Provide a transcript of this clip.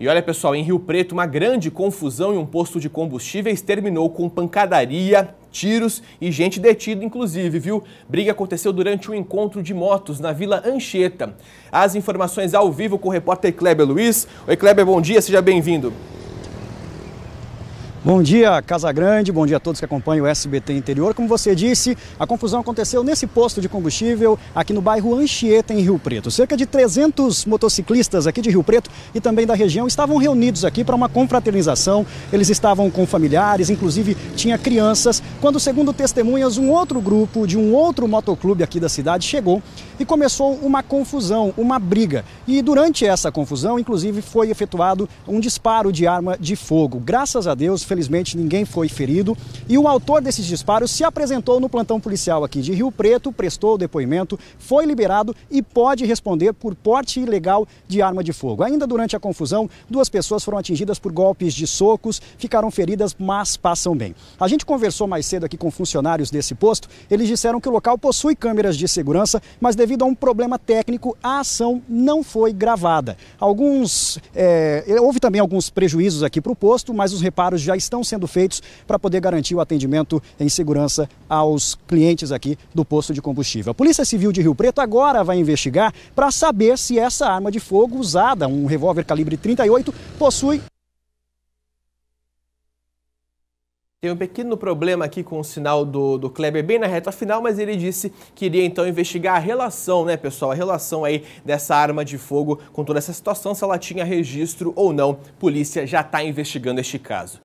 E olha pessoal, em Rio Preto, uma grande confusão em um posto de combustíveis terminou com pancadaria, tiros e gente detida, inclusive, viu? Briga aconteceu durante um encontro de motos na Vila Anchieta. As informações ao vivo com o repórter Kleber Luiz. Oi, Kleber, bom dia, seja bem-vindo. Bom dia, Casa Grande, bom dia a todos que acompanham o SBT Interior. Como você disse, a confusão aconteceu nesse posto de combustível aqui no bairro Anchieta, em Rio Preto. Cerca de 300 motociclistas aqui de Rio Preto e também da região estavam reunidos aqui para uma confraternização. Eles estavam com familiares, inclusive tinha crianças, quando, segundo testemunhas, um outro grupo de um outro motoclube aqui da cidade chegou e começou uma confusão, uma briga. E durante essa confusão, inclusive, foi efetuado um disparo de arma de fogo. Graças a Deus, felizmente ninguém foi ferido. E o autor desses disparos se apresentou no plantão policial aqui de Rio Preto, prestou o depoimento, foi liberado e pode responder por porte ilegal de arma de fogo. Ainda durante a confusão, duas pessoas foram atingidas por golpes de socos, ficaram feridas, mas passam bem. A gente conversou mais cedo aqui com funcionários desse posto, eles disseram que o local possui câmeras de segurança, mas devido a um problema técnico, a ação não foi gravada. Alguns. É, houve também alguns prejuízos aqui para o posto, mas os reparos já estão sendo feitos para poder garantir o atendimento em segurança aos clientes aqui do posto de combustível. A Polícia Civil de Rio Preto agora vai investigar para saber se essa arma de fogo usada, um revólver calibre 38, possui Tem um pequeno problema aqui com o sinal do, do Kleber bem na reta final, mas ele disse que iria então investigar a relação, né, pessoal? A relação aí dessa arma de fogo com toda essa situação, se ela tinha registro ou não. Polícia já está investigando este caso.